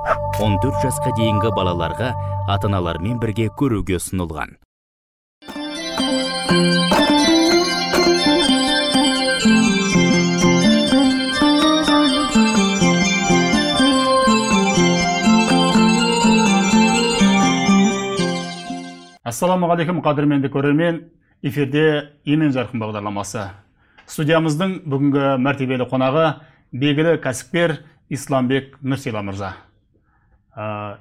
14 жасқа дейінгі балаларға ата аналармен бірге көруге ұсынылған ассалаумағалейкум қадірменді көрермен эфирде емен жарқын бағдарламасы студиямыздың бүгінгі мәртебелі қонағы белгілі кәсіпкер исламбек нұрсила мырза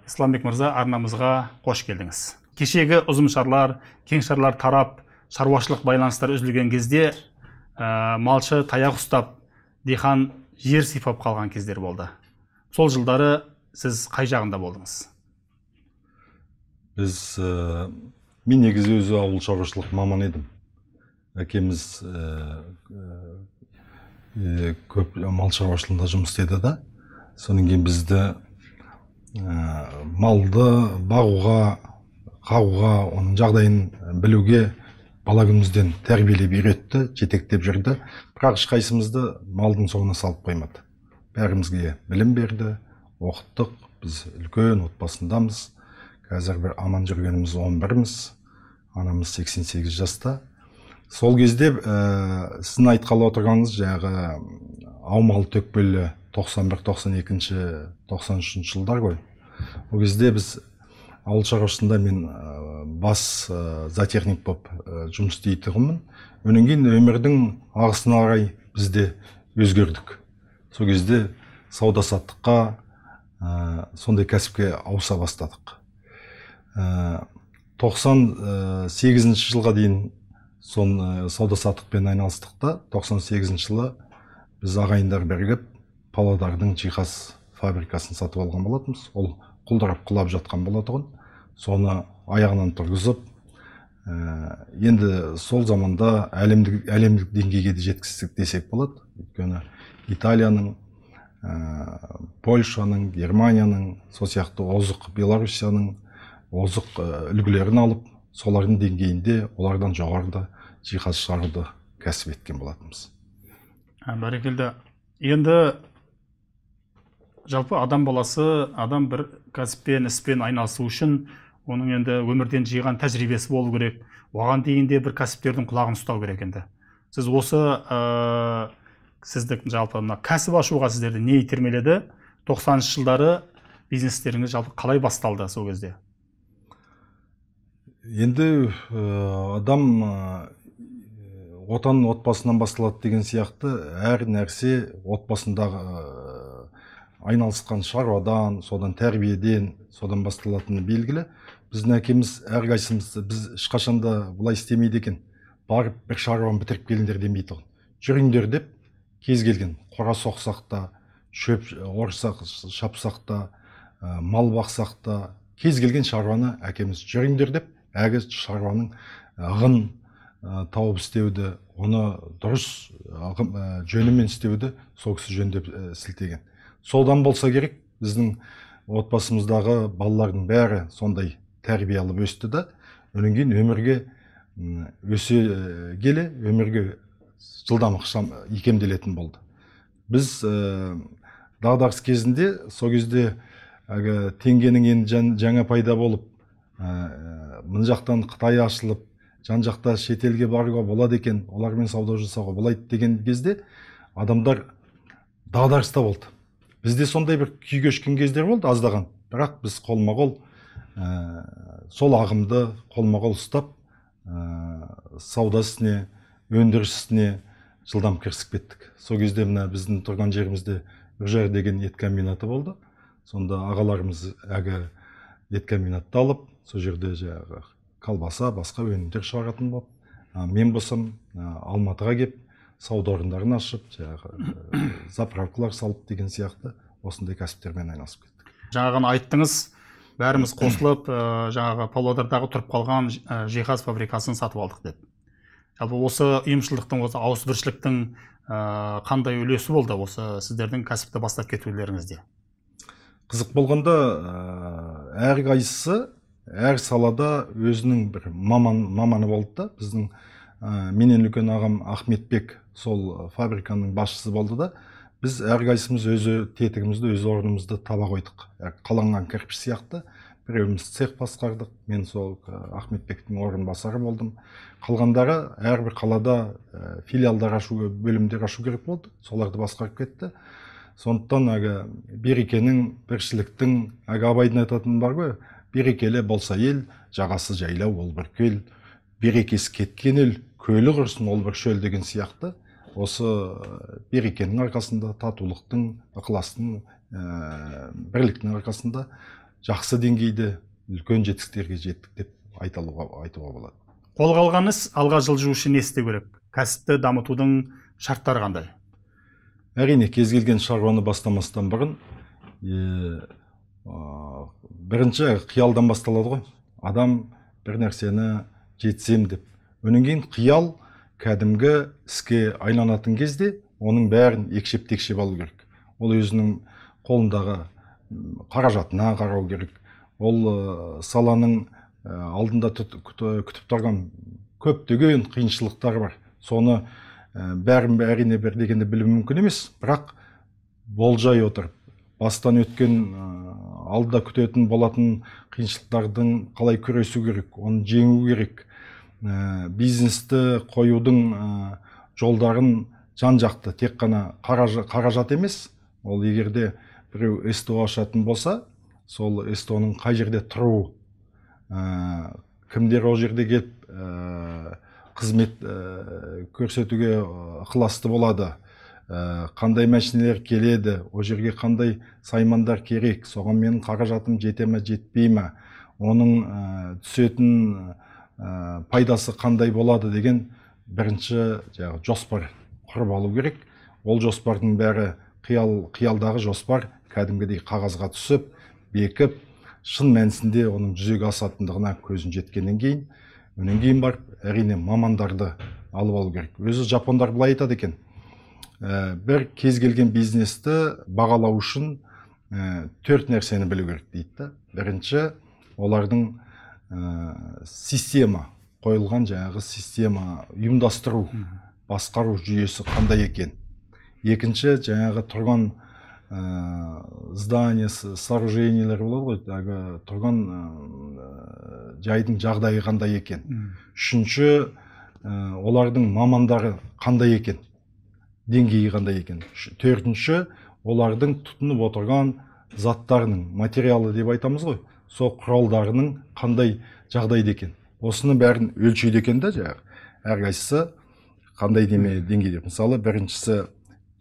исламбек мырза арнамызға қош келдіңіз кешегі ұзымшарлар кеңшарлар тарап шаруашылық байланыстар үзілген кезде малшы таяқ ұстап диқан жер сипап қалған кездер болды сол жылдары сіз қай жағында болдыңыз біз мен негізі өзі ауыл шаруашылық маманы едім әкеміз ә, ә, көп мал шаруашылығында жұмыс істеді да содан кейін бізді Э, малды бағуға қағуға оның жағдайын білуге бала күнімізден тәрбиелеп үйретті жетектеп жүрді бірақ ешқайсымызды малдың соңына салып қоймады бәрімізге білім берді оқыттық біз үлкен отбасындамыз қазір бір аман жүргеніміз он бірміз анамыз 88 жаста сол кезде ә, сіздің айтқалы отырғаныңыз жаңағы аумалы төкпелі 91 92 93 жылдар ғой ол кезде біз ауыл шаруашылығында мен ә, бас ә, э, затехник болып ә, жұмыс істейтұғынмын одан кейін өмірдің ағысына қарай бізде өзгердік сол кезде сауда саттыққа ә, сондай кәсіпке ауыса бастадық ә, 98 жылға дейін соны э, сауда саттықпен айналыстық та тоқсан сегізінші жылы біз ағайындар бірігіп павлодардың жиһаз фабрикасын сатып алған болатынбыз ол құлдырап құлап жатқан болатұғын соны аяғынан тұрғызып ә, енді сол заманда әлемдік әлемдік деңгейге де жеткіздік десек болады өйткені италияның ә, польшаның германияның сол сияқты озық белоруссияның озық үлгілерін алып солардың деңгейінде олардан жоғарыда жиһаз шығаруды кәсіп еткен болатынбыз бәрекелді енді жалпы адам баласы адам бір кәсіппен іспен айналысу үшін оның енді өмірден жиған тәжірибесі болу керек оған дейін де бір кәсіптердің құлағын ұстау керек енді сіз осы ә, сізді жалпы мына кәсіп ашуға сіздерді не итермеледі тоқсаныншы жылдары бизнестеріңіз жалпы қалай басталды сол кезде енді адам отан отбасынан басталады деген сияқты әр нәрсе отбасындағы э, айналысқан шаруадан содан тәрбиеден содан басталатыны белгілі біздің әкеміз әрқайсымыз біз ешқашан да бұлай істемейді екен барып бір шаруаны бітіріп келіңдер демейді жүріңдер деп кез келген қора соқсақ та шөп орсақ шапсақ та э, мал бақсақ та кез келген шаруаны әкеміз жүріңдер деп әлгі шаруаның ығын тауып істеуді оны дұрыс жөнімен істеуді сол кісі жөндеп сілтеген содан болса керек біздің отбасымыздағы балалардың бәрі сондай тәрбие алып өсті да одан кейін өмірге өсе келе өмірге жылдам ықшам икемделетін болды біз ә, дағдарыс кезінде сол кезде әлгі теңгенің енді жаңа пайда болып ә, мына жақтан қытай ашылып жан жақта шетелге баруға болады екен олармен сауда жасауға болады деген кезде адамдар дағдарыста болды бізде сондай бір күй кешкен кездер болды аздаған бірақ біз қолма қол ә, сол ағымды қолма қол ұстап ә, сауда ісіне өндіріс ісіне жылдам кірісіп кеттік сол кезде мына біздің тұрған жерімізде үржар деген ет комбинаты болды сонда ағаларымыз әлгі ет комбинатты алып сол жерде жаңағы колбаса басқа өнімдер шығаратын болып мен болсам алматыға кеп сауда орындарын ашып жаңағы заправкалар салып деген сияқты осындай кәсіптермен айналысып кеттік жаңа ғана айттыңыз бәріміз қосылып жаңағы павлодардағы тұрып қалған жиһаз фабрикасын сатып алдық деп жалпы осы ұйымшылдықтың осы ауызбіршіліктің қандай үлесі болды осы сіздердің кәсіпті бастап кетулеріңізде қызық болғанда әрқайсысы әр салада өзінің бір маман маманы болды да біздің менен үлкен ағам ахметбек сол фабриканың басшысы болды да біз әрқайсымыз өзі тетігімізді өз орнымызды таба қойдық ә, қаланған кірпіш сияқты біреуіміз цех басқардық мен сол ахметбектің орынбасары болдым қалғандары әрбір қалада филиалдар ашу бөлімдер ашу керек болды соларды басқарып кетті сондықтан әлгі берекенің біршіліктің әлгі абайдың айтатыны бар ғой берекелі болса ел жағасы жайлау ол бір көл берекесі кеткен ел көлі құрсын ол бір шөл деген сияқты осы э, берекенің арқасында татулықтың ықыластың ә, бірліктің арқасында жақсы деңгейде үлкен жетістіктерге жеттік деп айталуға, айтуға болады қолға алған іс алға жылжу үшін не істеу керек кәсіпті дамытудың шарттары қандай әрине кез келген шаруаны бастамастан бұрын э, Э, бірінші қиялдан басталады ғой адам бір нәрсені жетсем деп одан кейін қиял кәдімгі іске айланатын кезде оның бәрін екшеп текшеп алу керек ол өзінің қолындағы қаражатына қарау керек ол э, саланың э, алдында күтіп тұрған көптеген қиыншылықтар бар соны бәрін әрине бір дегенде білу мүмкін емес бірақ болжай отырып бастан өткен алдыда күтетін болатын қиыншылықтардың қалай күресу керек оны жеңу керек ә, бизнесті қоюдың ә, жолдарын жан жақты тек қана қаражат емес ол егерде біреу сто ашатын болса сол стоның қай жерде тұруы ә, кімдер ол жерде келіп ә, қызмет ә, көрсетуге ықыласты болады Э, қандай мәшинелер келеді ол жерге қандай саймандар керек соған менің қаражатым жете ма жетпей ма оның э, түсетін э, пайдасы қандай болады деген бірінші жаңағы жоспар құрып алу керек ол жоспардың бәрі қиял қиялдағы жоспар кәдімгідей қағазға түсіп бекіп шын мәнісінде оның жүзеге асатындығына көзің жеткеннен кейін одан кейін барып әрине мамандарды алып алу керек өзі жапондар былай айтады екен ә, бір кез келген бизнесті бағалау үшін ә, төрт нәрсені білу керек дейді да бірінші олардың ә, система қойылған жаңағы система ұйымдастыру басқару жүйесі қандай екен екінші жаңағы тұрған ә, здание сооружениелер болады ғой тұрған ә, жайдың жағдайы қандай екен үшінші ә, олардың мамандары қандай екен деңгейі қандай екен төртінші олардың тұтынып отырған заттарының материалы деп айтамыз ғой сол құралдарының қандай жағдайда екен осының бәрін өлшейді екен да жаңағы әрқайсысы қандай деме деңгейде мысалы біріншісі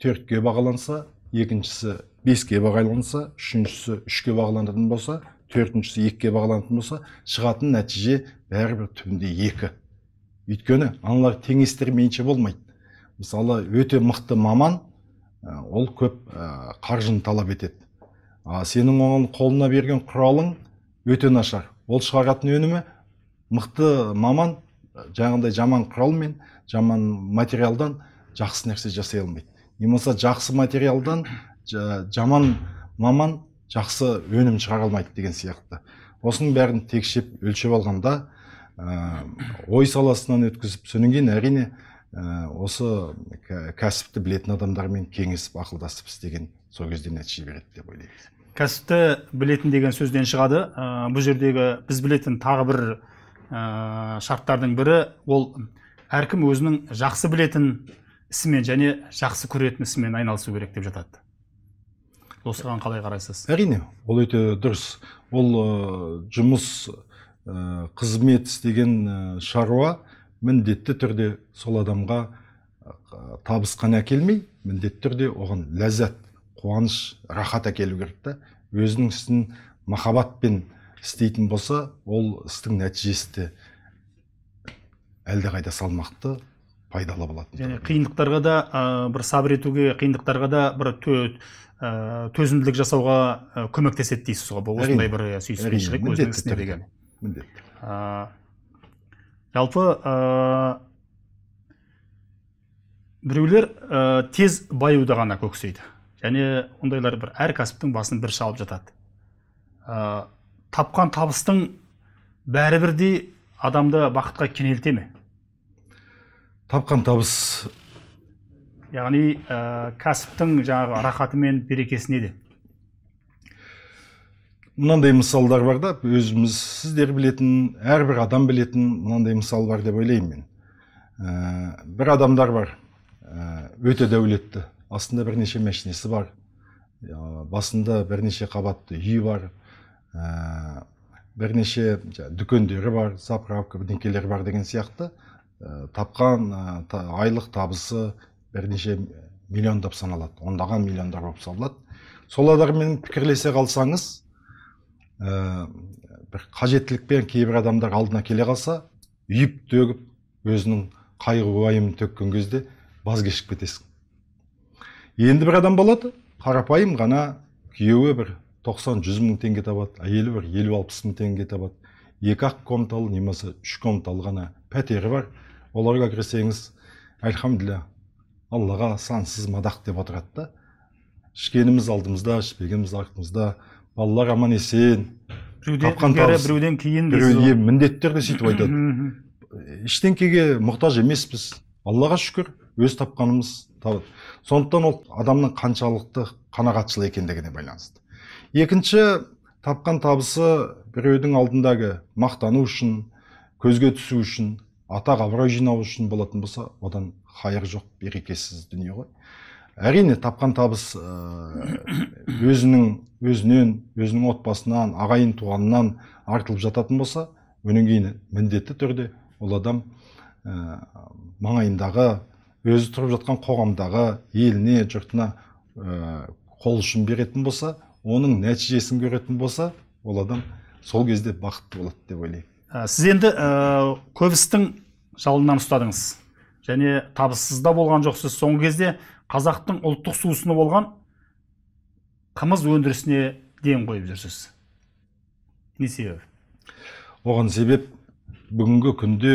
төртке бағаланса екіншісі беске бағаланса үшіншісі үшке бағаланатын болса төртіншісі екіге бағаланатын болса шығатын нәтиже бәрібір түбінде екі өйткені аналар теңестірмейінше болмайды мысалы өте мықты маман э, ол көп э, қаржыны талап етеді а сенің оған қолына берген құралың өте нашар ол шығаратын өнімі мықты маман жаңағындай жаман құралмен жаман материалдан жақсы нәрсе жасай алмайды не жақсы материалдан жаман маман жақсы өнім шығара алмайды деген сияқты осының бәрін текшеп өлшеп алғанда э, ой саласынан өткізіп содан кейін әрине Ә, осы кәсіпті білетін адамдармен кеңесіп ақылдасып істеген сол кезде нәтиже береді деп ойлаймыз кәсіпті білетін деген сөзден шығады ә, бұл жердегі біз білетін тағы бір ә, шарттардың бірі ол әркім өзінің жақсы білетін ісімен және жақсы көретін ісімен айналысу керек деп жатады осыған қалай қарайсыз әрине ол өте дұрыс ол жұмыс қызмет істеген шаруа міндетті түрде сол адамға табыс қана әкелмей міндетті түрде оған ләззат қуаныш рахат әкелу керек та өзінің ісін махаббатпен істейтін болса ол істің нәтижесі де әлдеқайда салмақты пайдалы болады және қиындықтарға да ә, бір сабыр етуге қиындықтарға да бір тө, ә, төзімділік жасауға көмектеседі дейсіз ғой бұл осындай бір сүйіспеншілік өзінің деген міндетті жалпы ә, біреулер ә, тез баюды ғана көксейді және ондайлар бір әр кәсіптің басын бір шалып жатады ә, тапқан табыстың бәрі бірдей адамды бақытқа кенелте ме тапқан табыс яғни ә, кәсіптің жаңағы рахаты мен берекесіне де мынандай мысалдар бар да өзіміз сіздер білетін әрбір адам білетін мынандай мысал бар деп ойлаймын мен ә, бір адамдар бар ә, өте дәулетті астында бірнеше машинесі бар ә, басында бірнеше қабатты үйі бар ә, бірнеше дүкендері бар заправка бірдеңкелері бар деген сияқты ә, тапқан ә, айлық табысы бірнеше миллиондап саналады ондаған миллиондар болып саналады сол адаммен пікірлесе қалсаңыз ә, бір қажеттілікпен кейбір адамдар алдына келе қалса үйіп төгіп өзінің қайғы уайымын төккен кезде баз кешіп кетесің енді бір адам болады қарапайым ғана күйеуі бір 90-100 мың теңге табады әйелі бір елу алпыс мың теңге табады екі ақ комнаталы немесе үш комнаталы ғана пәтері бар оларға кірсеңіз әльхамдулилля аллаға сансыз мадақ деп отырады да ішкеніміз алдымызда ішпегеніміз артымызда Аллаға аман есен тапқан табыс біреуден кейін міндеттерді міндетті түрде сөйтіп айтады ештеңкеге мұқтаж емеспіз аллаға шүкір өз тапқанымыз табы. сондықтан ол адамның қаншалықты қанағатшыл екендігіне байланысты екінші тапқан табысы біреудің алдындағы мақтану үшін көзге түсу үшін атақ абырой жинау үшін болатын болса одан хайыр жоқ берекесіз дүние ғой әрине тапқан табыс э, өзінің өзінен өзінің отбасынан ағайын туғанынан артылып жататын болса одан кейін міндетті түрде ол адам ә, маңайындағы өзі тұрып жатқан қоғамдағы еліне жұртына ә, қол ұшын беретін болса оның нәтижесін көретін болса ол адам сол кезде бақытты болады деп ойлаймын ә, сіз енді ә, көбістің жалынан ұстадыңыз және табыссыз да болған жоқсыз соңғы кезде қазақтың ұлттық сусыны болған қымыз өндірісіне ден қойып жүрсіз не себеп оған себеп бүгінгі күнде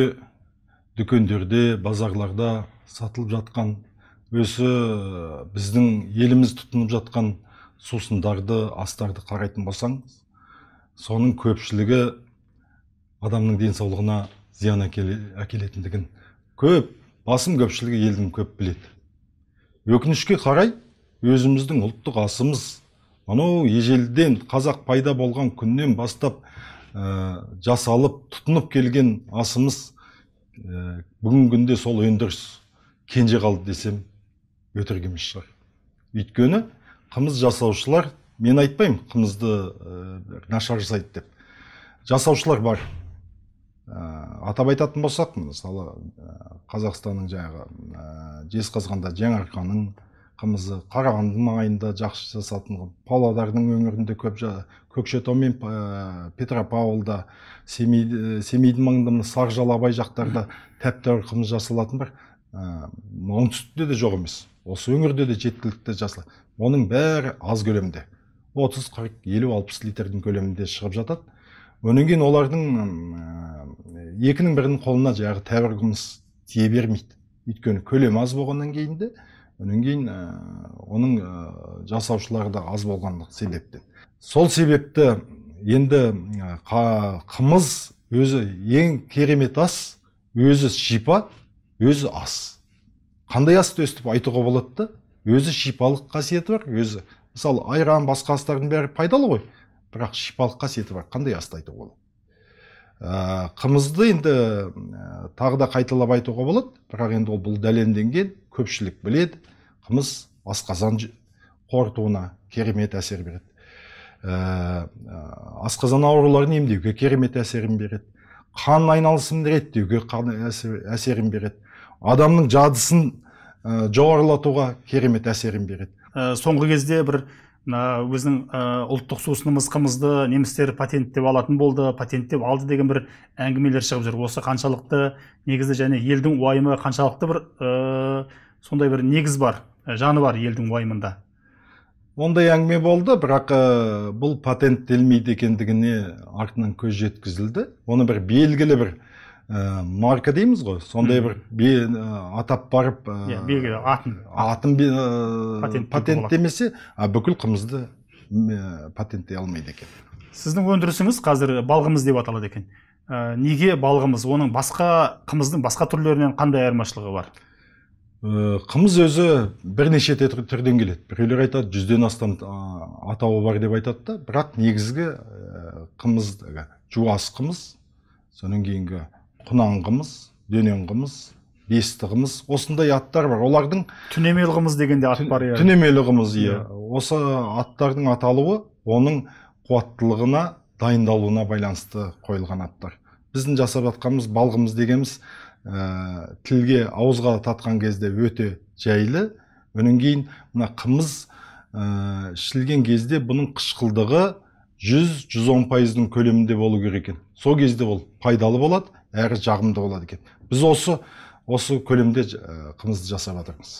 дүкендерде базарларда сатылып жатқан өсі э, біздің еліміз тұтынып жатқан сусындарды астарды қарайтын болсаң соның көпшілігі адамның денсаулығына зиян әкелетіндігін көп басым көпшілігі елдің көп біледі өкінішке қарай өзіміздің ұлттық асымыз анау ежелден қазақ пайда болған күннен бастап ә, жасалып тұтынып келген асымыз ә, бүгінгі күнде сол өндіріс кенже қалды десем өтірік емес шығар өйткені қымыз жасаушылар мен айтпаймын қымызды ә, нашар жасайды деп жасаушылар бар Ә, атап айтатын болсақ мысалы ә, қазақстанның жаңағы ә, жезқазғанда жаңаарқаның қымызы қарағанды маңайында жақсы жасатын павлодардың өңірінде көп көкшетау мен петропавлда семей семейдің маңында мына саржалабай жақтарда тәп тәуір қымыз жасалатын бір оңтүстікте де жоқ емес осы өңірде де жеткілікті жасалады оның бәрі аз көлемде 30-40-50-60 литрдің көлемінде шығып жатады одан олардың екінің бірінің қолына жаңағы тәбір қылмыс тие бермейді өйткені көлемі аз болғаннан кейін де одан кейін ә, оның ә, жасаушылары да аз болғандық себептен сол себепті енді ә, қымыз өзі ең керемет ас өзі шипа өзі ас қандай асты өстіп айтуға болады да өзі шипалық қасиеті бар өзі мысалы айран басқа астардың бәрі пайдалы ғой бірақ шипалық қасиеті бар қандай асты айтуға болады ә, қымызды енді ә, тағы да қайталап айтуға болады бірақ енді ол бұл дәлелденген көпшілік біледі қымыз асқазан қорытуына керемет әсер береді ә, ә, асқазан ауруларын емдеуге керемет әсерін береді қан айналысын реттеуге әсерін береді адамның жадысын ә, жоғарылатуға керемет әсерін береді ә, соңғы кезде бір өзінің ұлттық сусынымыз қымызды немістер патенттеп алатын болды патенттеп алды деген бір әңгімелер шығып жүр осы қаншалықты негізі және елдің уайымы қаншалықты бір ә, сондай бір негіз бар жаны бар елдің уайымында ондай әңгіме болды бірақ бұл патенттелмейді екендігіне артынан көз жеткізілді оны бір белгілі бір ә, марка дейміз ғой сондай бір бе, э, атап барып э, иә белгілі атын атын ә, патенттемесе бүкіл қымызды ә, патенттей алмайды екен сіздің өндірісіңіз қазір балғымыз деп аталады екен ә, неге балғымыз оның басқа қымыздың басқа түрлерінен қандай айырмашылығы бар қымыз өзі бірнеше түрден келеді біреулер айтады жүзден астам атауы бар деп айтады да бірақ негізгі қымыз жуас қымыз содан кейінгі құнан қымыз дөнен қымыз бесті қымыз осындай аттар бар олардың түнемел қымыз деген де ат бар иә түнемелі қымыз иә. иә осы аттардың аталуы оның қуаттылығына дайындалуына байланысты қойылған аттар біздің жасап жатқанымыз балғымыз дегеніміз ә, тілге ауызға татқан кезде өте жайлы одан кейін мына қымыз ә, кезде бұның қышқылдығы 100-110 пайыздың көлемінде болу керек екен сол кезде ол пайдалы болады әрі жағымды болады екен біз осы осы көлемде ә, қымызды жасап жатырмыз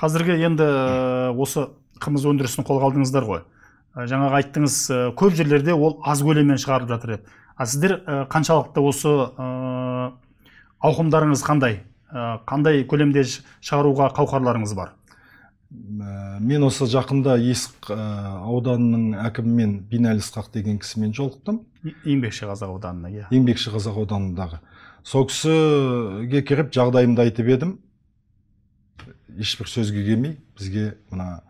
қазіргі енді ә, осы қымыз өндірісін қолға алдыңыздар ғой ә, жаңағы айттыңыз көп жерлерде ол аз көлеммен шығарып жатыр деп ал сіздер қаншалықты осы ауқымдарыңыз қандай қандай көлемде шығаруға қауқарларыңыз бар Э, мен осы жақында есік э, ауданының әкімімен бинәлі ысқақ деген кісімен жолықтым еңбекші қазақ ауданына иә еңбекші қазақ ауданындағы сол кісіге кіріп жағдайымды айтып едім ешбір сөзге келмей бізге мына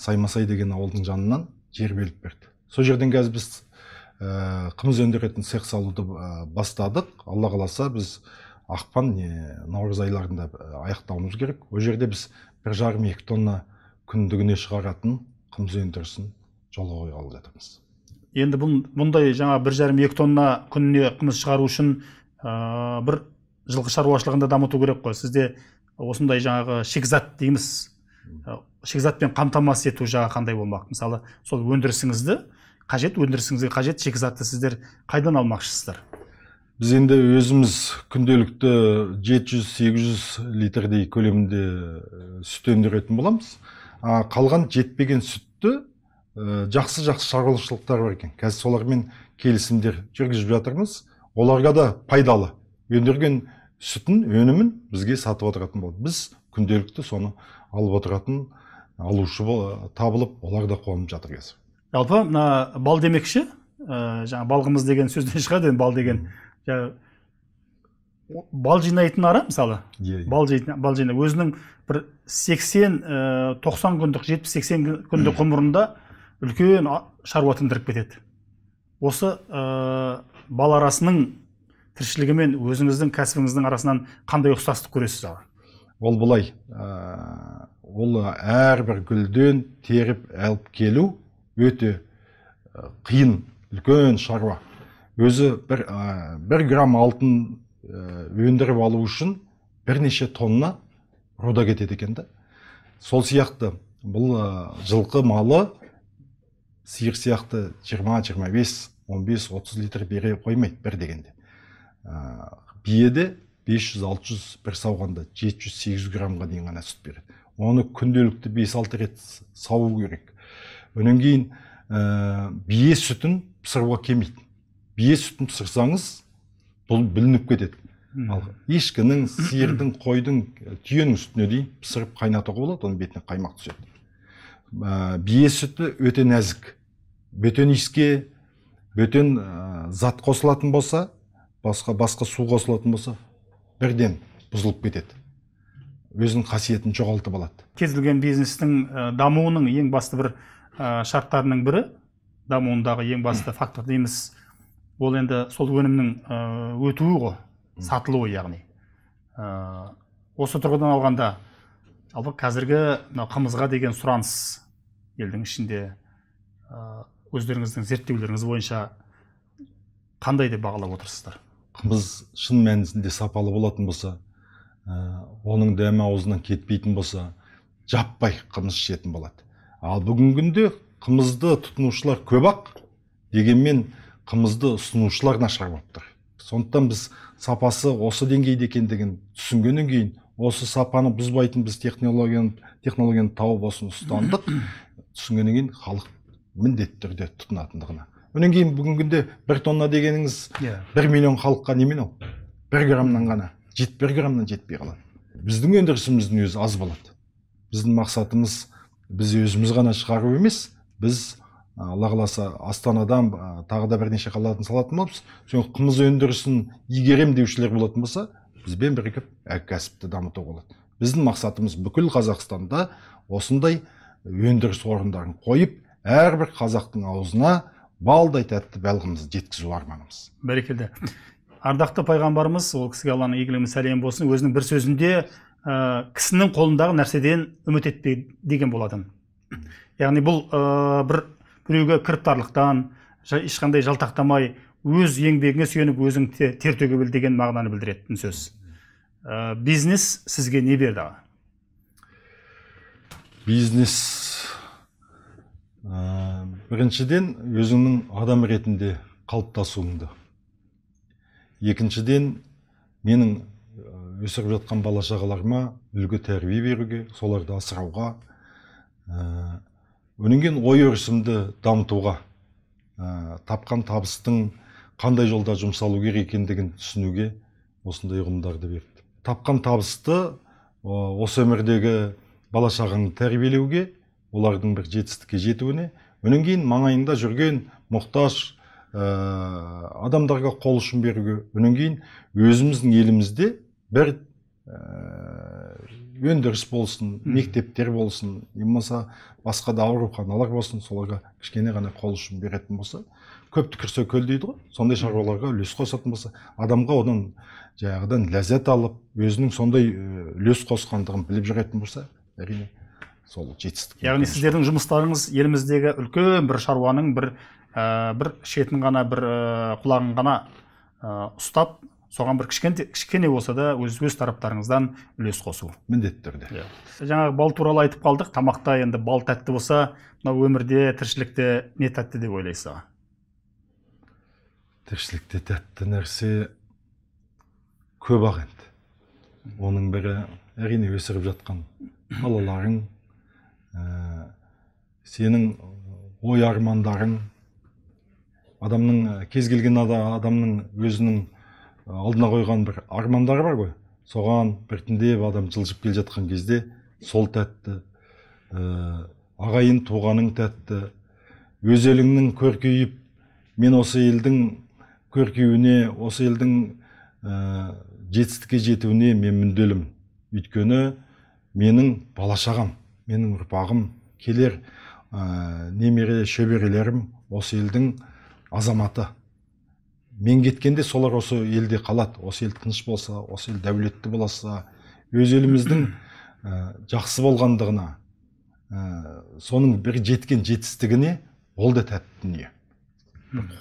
саймасай деген ауылдың жанынан жер беліп берді сол жерден қазір біз э, қымыз өндіретін цех салуды бастадық алла қаласа біз ақпан не наурыз айларында аяқтауымыз керек ол жерде біз бір жарым екі тонна күндігіне шығаратын қымыз өндірісін жолға қойғалы алып жатырмыз енді бұндай жаңа бір жарым екі тонна күніне қымыз шығару үшін ә, бір жылқы шаруашылығын да дамыту керек қой сізде осындай жаңағы шикізат дейміз шикізатпен қамтамасыз ету жағы қандай болмақ мысалы сол өндірісіңізді қажет өндірісіңізге қажет шикізатты сіздер қайдан алмақшысыздар біз енді өзіміз күнделікті 700-800 литрдей көлемінде э, сүт өндіретін боламыз а қалған жетпеген сүтті э, жақсы жақсы шаруашылықтар бар екен қазір солармен келісімдер жүргізіп жатырмыз оларға да пайдалы өндірген сүтін өнімін бізге сатып отыратын болады біз күнделікті соны алып отыратын алушы табылып олар да қуанып жатыр қазір жалпы мына бал демекші ә, жаңа балғымыз деген сөзден шығады енді бал деген жаңағы бал жинайтын ара мысалы бал жейтін бал жинай өзінің бір сексен э, тоқсан күндік жетпіс сексен күндік ғұмырында үлкен шаруа тындырып кетеді осы э, бал арасының тіршілігі мен өзіңіздің кәсібіңіздің арасынан қандай ұқсастық көресіз аға ол былай ә, ол әрбір гүлден теріп алып келу өте қиын үлкен шаруа өзі бір ә, бір грамм алтын э, өндіріп алу үшін бірнеше тонна руда кетеді екен да сол сияқты бұл жылқы малы сиыр сияқты 20-25, 15-30 литр бере қоймайды бір дегенде ә, биеде 500-600 бір сауғанда 700-800 граммға дейін ғана сүт береді оны күнделікті 5-6 рет сауу керек одан кейін ә, бие сүтін пісіруға келмейді бие сүтін пісірсаңыз бұл білініп кетеді ал ешкінің сиырдың қойдың э, түйенің сүтіне дейін пісіріп қайнатуға болады оның бетіне қаймақ түседі ә, бие сүті өте нәзік бөтен иіске бөтен э, зат қосылатын болса басқа басқа су қосылатын болса бірден бұзылып кетеді өзінің қасиетін жоғалтып алады кез келген бизнестің э, дамуының ең басты бір шарттарының бірі дамуындағы ең басты фактор дейміз ол енді сол өнімнің э, өтуі ғой сатылуы яғни э, осы тұрғыдан алғанда жалпы қазіргі мына қымызға деген сұраныс елдің ішінде э, өздеріңіздің зерттеулеріңіз бойынша қандай деп бағалап отырсыздар қымыз шын мәнісінде сапалы болатын болса оның дәмі аузынан кетпейтін болса жаппай қымыз ішетін болады ал бүгінгі күнде қымызды тұтынушылар көп ақ дегенмен қымызды ұсынушылар нашар болып тұр сондықтан біз сапасы осы деңгейде екендігін түсінгеннен кейін осы сапаны бұзбайтын біз технологияны технологияны тауып осыны ұстандық түсінгеннен кейін халық міндетті түрде тұтынатындығына одан кейін бүгінгі күнде бір тонна дегеніңіз yeah. Иә. бір миллион халыққа немен ол бір граммнан ғана жет бір граммнан жетпей қалады біздің өндірісіміздің өзі аз болады біздің мақсатымыз біз өзіміз ғана шығару емес біз алла қаласа астанадан тағы да бірнеше қаладан салатын боламыз сол қымыз өндірісін игерем деушілер болатын болса бізбен бірігіп кәсіпті дамытуға болады біздің мақсатымыз бүкіл қазақстанда осындай өндіріс орындарын қойып әрбір қазақтың аузына балдай тәтті балығымызды жеткізу арманымыз бәрекелді ардақты пайғамбарымыз ол кісіге алланың игілігімен сәлем болсын өзінің бір сөзінде ә, кісінің қолындағы нәрседен үміт етпе деген болатын яғни бұл ә, бір біреуге кіріптарлықтан ешқандай жалтақтамай өз еңбегіңе сүйеніп өзің тер төге біл деген мағынаны білдіретін сөз ә, бизнес сізге не берді бизнес ә, біріншіден өзіңнің адам ретінде қалыптасуыңды екіншіден менің э, өсіріп жатқан бала шағаларыма үлгі тәрбие беруге соларды асырауға одан кейін ой өрісімді дамытуға ә, тапқан табыстың қандай жолда жұмсалу керек екендігін түсінуге осындай ұғымдарды берді тапқан табысты осы өмірдегі бала шағаңды тәрбиелеуге олардың бір жетістікке жетуіне одан кейін маңайында жүрген мұқтаж ә, адамдарға қол ұшын беруге одан кейін өзіміздің елімізде бір ә, өндіріс болсын мектептер болсын не басқа да ауруханалар болсын соларға кішкене ғана қол ұшын беретін болса көп түкірсе көл дейді ғой сондай шаруаларға үлес қосатын болса адамға одан жаңағыдан ләззат алып өзінің сондай үлес қосқандығын біліп жүретін болса әрине сол жетістік яғни сіздердің жұмыстарыңыз еліміздегі үлкен бір шаруаның бір ә, бір шетін ғана бір ә, құлағын ғана ұстап соған бір кішкене кішкене болса да өз өз тараптарыңыздан үлес қосу міндетті түрде иә жаңағы бал туралы айтып қалдық тамақта енді бал тәтті болса мынау өмірде тіршілікте не тәтті деп ойлайсыз аға тіршілікте тәтті нәрсе көп ақ енді оның бірі әрине өсіріп жатқан балаларың ә, сенің ой армандарың адамның кез келген адамның өзінің алдына қойған бір армандары бар ғой соған біртіндеп адам жылжып келе жатқан кезде сол тәтті ә, ағайын туғаның тәтті өз еліңнің көркейіп мен осы елдің көркеюіне осы елдің ә, жетістікке жетуіне мен мүдделімін өйткені менің бала шағам менің ұрпағым келер ә, немере шөберелерім осы елдің азаматы мен кеткенде солар осы елде қалады осы ел тыныш болса осы ел дәулетті болса өз еліміздің ә, жақсы болғандығына ә, соның бір жеткен жетістігіне ол да тәтті дүние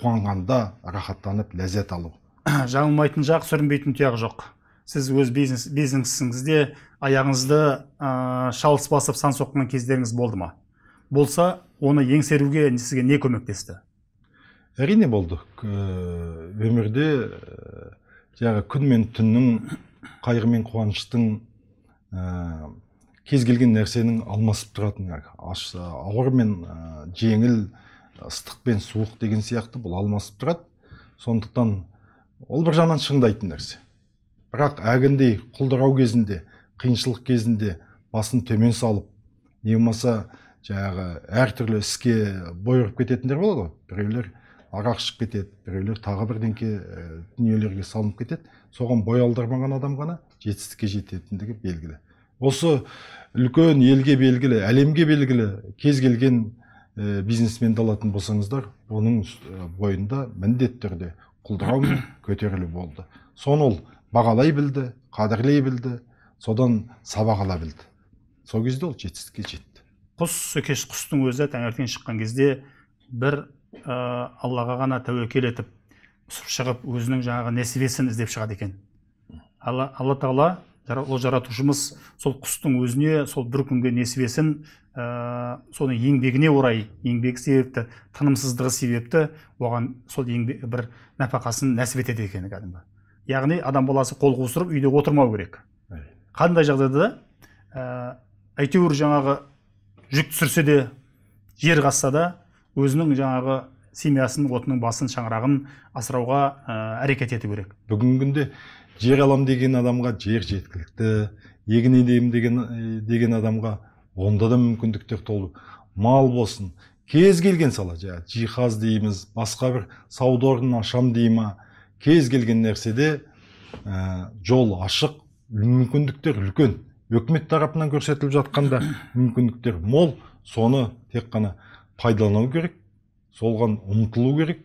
қуанғанда рахаттанып ләззат алу жаңылмайтын жақ сүрінбейтін тұяқ жоқ сіз өз бизнес бизнесіңізде аяғыңызды ә, шалыс басып сан соққан кездеріңіз болды ма болса оны еңсеруге сізге не көмектесті әрине болды өмірде э, жаңағы күн мен түннің қайғы мен қуаныштың э, кез келген нәрсенің алмасып тұратын ауыр мен э, жеңіл ыстық пен суық деген сияқты бұл алмасып тұрады сондықтан ол бір жағынан шыңдайтын нәрсе бірақ әгіндей құлдырау кезінде қиыншылық кезінде басын төмен салып не болмаса жаңағы әртүрлі іске бой ұрып кететіндер болады ғой біреулер арақ ішіп кетеді біреулер тағы бірдеңке ә, дүниелерге салынып кетеді соған бой алдырмаған адам ғана жетістікке жететіндігі белгілі осы үлкен елге белгілі әлемге белгілі кез келген ә, э, бизнесменді алатын болсаңыздар оның э, бойында міндетті түрде құлдырау мен көтерілу болды соны ол бағалай білді қадірлей білді содан сабақ ала білді сол кезде ол жетістікке жетті құс кеш құстың өзі таңертең шыққан кезде бір ә, аллаға ғана тәуекел етіп шығып өзінің жаңағы несібесін іздеп шығады екен алла, алла тағала ол жаратушымыз сол құстың өзіне сол бір күнгі несібесін ә, э, соның еңбегіне орай еңбегі себепті тынымсыздығы себепті оған сол еңбек бір нәпақасын нәсіп етеді екен кәдімгі яғни адам баласы қол қусырып үйде отырмау керек қандай жағдайда да э, әйтеуір жаңағы жүк түсірсе де жер қазса да өзінің жаңағы семьясын отының басын шаңырағын асырауға ә, әрекет ету керек бүгінгі күнде жер алам деген адамға жер жеткілікті егін егемін деген ә, деген адамға онда да мүмкіндіктер толы мал болсын кез келген сала жаңағы жиһаз дейміз басқа бір сауда орнын ашам дей ма кез келген нәрседе ә, жол ашық мүмкіндіктер үлкен үкімет тарапынан көрсетіліп жатқанда мүмкіндіктер мол соны тек қана пайдалану керек соған ұмтылу керек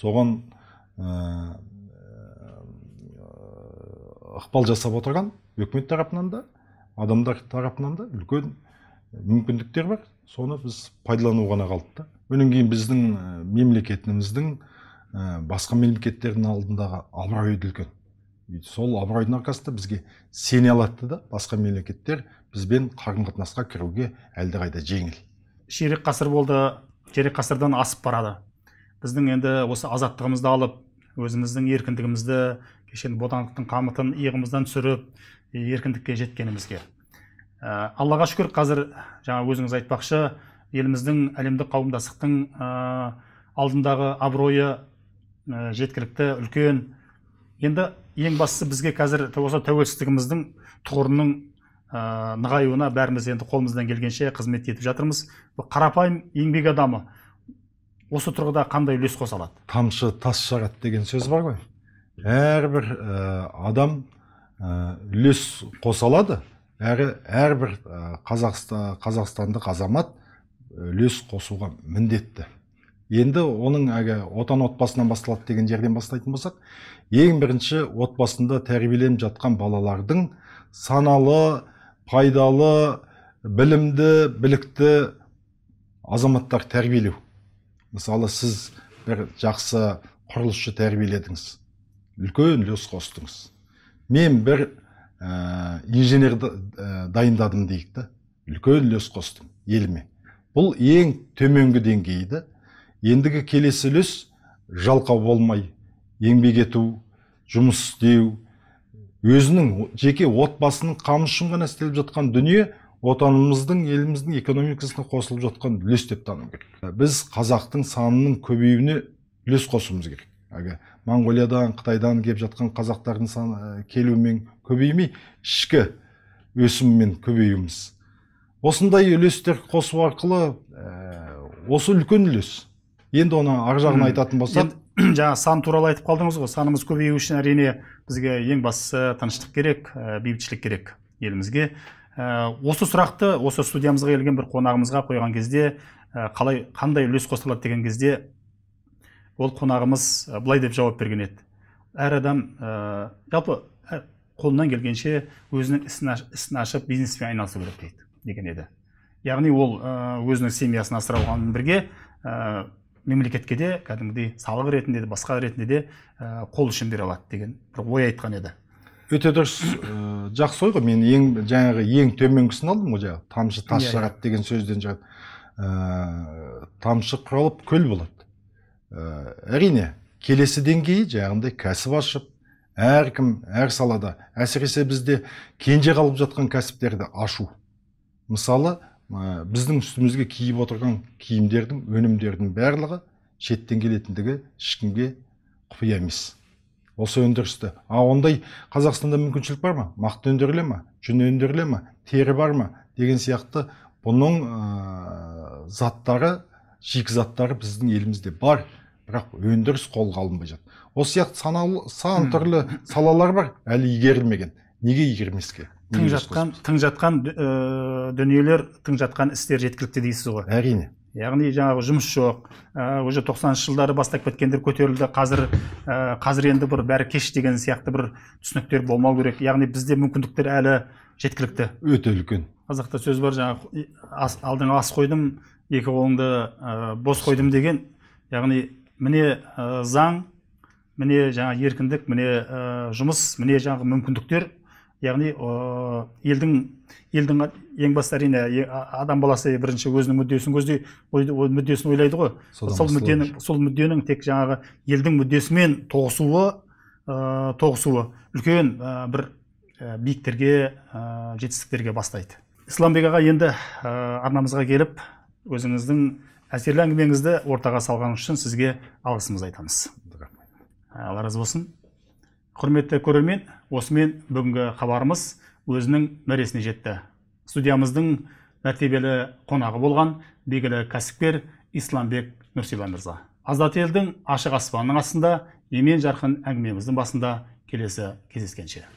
соған э, э, ықпал жасап отырған үкімет тарапынан да адамдар тарапынан да үлкен мүмкіндіктер бар соны біз пайдалану ғана қалды да одан кейін біздің э, мемлекетіміздің басқа мемлекеттердің алдындағы абыройы да үлкен сол абыройдың арқасында бізге сене алады да басқа мемлекеттер бізбен қарым қатынасқа кіруге әлдеқайда жеңіл ширек ғасыр болды ширек ғасырдан асып барады біздің енді осы азаттығымызды алып өзіміздің еркіндігімізді кешен бодандықтың қамытын иығымыздан түсіріп еркіндікке жеткенімізге ә, аллаға шүкір қазір жаңа өзіңіз айтпақшы еліміздің әлемдік қауымдастықтың ә, алдындағы абыройы ә, жеткілікті үлкен енді ең бастысы бізге қазір осы тәуелсіздігіміздің тұғырының ә, нығаюына бәріміз енді қолымыздан келгенше қызмет етіп жатырмыз қарапайым еңбек адамы осы тұрғыда қандай үлес қоса алады тамшы тас жарады деген сөз бар ғой әрбір э, адам э, үлес қоса алады әрі әрбір қазақстан, қазақстандық азамат үлес қосуға міндетті енді оның әгі отан отбасынан басталады деген жерден бастайтын болсақ ең бірінші отбасында тәрбиеленіп жатқан балалардың саналы пайдалы білімді білікті азаматтар тәрбиелеу мысалы сіз бір жақсы құрылысшы тәрбиеледіңіз үлкен үлес қостыңыз мен бір ә, инженер ә, дайындадым дейік та үлкен үлес қостым еліме бұл ең төменгі деңгейді ендігі келесі үлес жалқау болмай еңбек ету жұмыс істеу өзінің жеке отбасының қамы үшін ғана істеліп жатқан дүние отанымыздың еліміздің экономикасына қосылып жатқан үлес деп тану керек ә, біз қазақтың санының көбеюіне үлес қосуымыз керек әлгі моңғолиядан қытайдан келіп жатқан қазақтардың саны ә, келуімен көбеймей ішкі өсіммен көбеюіміз осындай үлестер қосу арқылы ә, осы үлкен үлес енді оны ар жағын айтатын болсақ жаңа сан туралы айтып қалдыңыз ғой санымыз көбею үшін әрине бізге ең бастысы тыныштық керек ә, бейбітшілік керек елімізге ә, осы сұрақты осы студиямызға келген бір қонағымызға қойған кезде ә, қалай қандай үлес қосылады деген кезде ол қонағымыз ә, былай деп жауап берген еді әр адам жалпы қолынан келгенше өзінің ісін, ашып бизнеспен айналысу керек дейді деген еді яғни ол өзінің семьясын асырауғанмен бірге мемлекетке де кәдімгідей салық ретінде де басқа ретінде де ә, қол ұшын бере алады деген бір ой айтқан еді өте дұрыс ә, жақсы ой ғой мен ең жаңағы ең төменгісін алдым ғой жаңағы тамшы иә, тас иә. жарады деген сөзден жаңағы ә, тамшы құралып көл болады ә, әрине келесі деңгейі жаңағындай кәсіп ашып әркім әр салада әсіресе бізде кенже қалып жатқан кәсіптерді ашу мысалы ә, біздің үстімізге киіп отырған киімдердің өнімдердің барлығы шеттен келетіндігі ешкімге құпия емес осы өндірісті а ондай қазақстанда мүмкіншілік бар ма мақта өндіріле ма жүн өндіріле ма тері бар ма деген сияқты бұның ә, заттары шикізаттары біздің елімізде бар бірақ өндіріс қолға алынбай жатыр осы сияқты сан түрлі салалар бар әлі игерілмеген неге игермеске тың жатқан тың жатқан ә, дүниелер тың жатқан істер жеткілікті дейсіз ғой әрине яғни жаңағы жұмыс жоқ уже тоқсаныншы жылдары бастап кеткендер көтерілді қазір ә, қазір енді бір бәрі кеш деген сияқты бір түсініктер болмау керек яғни бізде мүмкіндіктер әлі жеткілікті өте үлкен қазақта сөз бар жаңағы ас, алдыңа ас қойдым екі қолыңды бос қойдым деген яғни міне заң міне жаңа еркіндік міне жұмыс міне жаңағы мүмкіндіктер яғни ә, елдің елдің ең басты әрине адам баласы бірінші өзінің мүддесін көздей мүддесін ойлайды ғой сол мүдденің сол мүдденің тек жаңағы елдің мүддесімен тоғысуы ә, тоғысуы үлкен бір ә, биіктерге жетістіктерге бастайды исламбек аға енді ә, арнамызға келіп өзіңіздің әсерлі әңгімеңізді ортаға салғаныңыз үшін сізге алғысымызды айтамыз алла разы болсын құрметті көрермен осымен бүгінгі хабарымыз өзінің мәресіне жетті студиямыздың мәртебелі қонағы болған белгілі кәсіпкер исламбек нұрсилан мырза азат елдің ашық аспанының астында емен жарқын әңгімеміздің басында келесі кездескенше